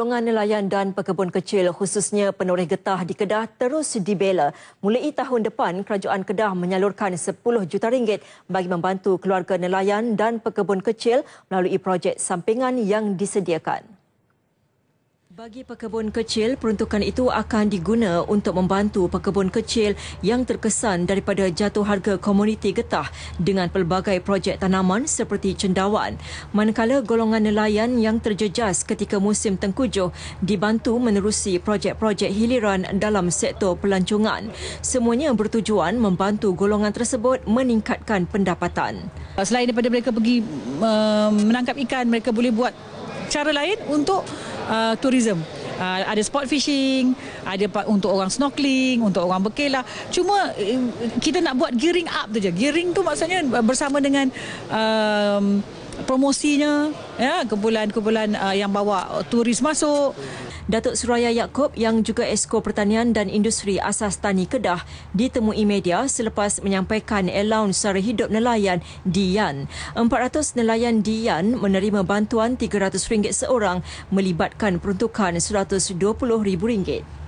golongan nelayan dan pekebun kecil khususnya penoreh getah di Kedah terus dibela. Mulai tahun depan, kerajaan Kedah menyalurkan 10 juta ringgit bagi membantu keluarga nelayan dan pekebun kecil melalui projek sampingan yang disediakan. Bagi pekebun kecil, peruntukan itu akan diguna untuk membantu pekebun kecil yang terkesan daripada jatuh harga komuniti getah dengan pelbagai projek tanaman seperti cendawan. Manakala golongan nelayan yang terjejas ketika musim tengkujuh dibantu menerusi projek-projek hiliran dalam sektor pelancongan. Semuanya bertujuan membantu golongan tersebut meningkatkan pendapatan. Selain daripada mereka pergi uh, menangkap ikan, mereka boleh buat cara lain untuk Uh, tourism. Uh, ada sport fishing, ada untuk orang snorkeling, untuk orang berkelah. Cuma uh, kita nak buat gearing up tu je. Gearing tu maksudnya bersama dengan uh, promosinya ya kumpulan-kumpulan uh, yang bawa turis masuk Datuk Suraya Yaakob yang juga Esko Pertanian dan Industri Asas Tani Kedah ditemui media selepas menyampaikan allowance sara hidup nelayan Dian. 400 nelayan Dian menerima bantuan RM300 seorang melibatkan peruntukan RM120,000.